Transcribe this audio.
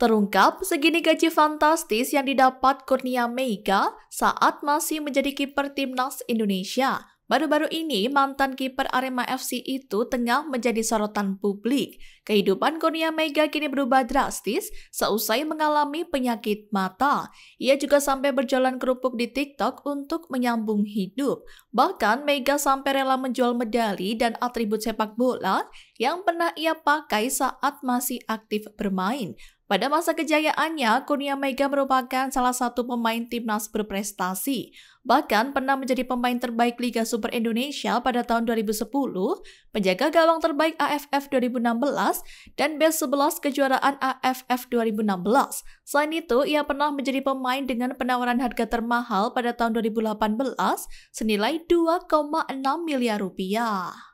Terungkap segini gaji fantastis yang didapat Kurnia Meiga saat masih menjadi kiper timnas Indonesia. Baru-baru ini mantan kiper Arema FC itu tengah menjadi sorotan publik. Kehidupan Kurnia Mega kini berubah drastis seusai mengalami penyakit mata. Ia juga sampai berjalan kerupuk di TikTok untuk menyambung hidup. Bahkan Mega sampai rela menjual medali dan atribut sepak bola yang pernah ia pakai saat masih aktif bermain. Pada masa kejayaannya, Kurnia Mega merupakan salah satu pemain timnas berprestasi. Bahkan pernah menjadi pemain terbaik Liga Super Indonesia pada tahun 2010, penjaga gawang terbaik AFF 2016, dan best 11 kejuaraan AFF 2016. Selain itu, ia pernah menjadi pemain dengan penawaran harga termahal pada tahun 2018 senilai 2,6 miliar rupiah.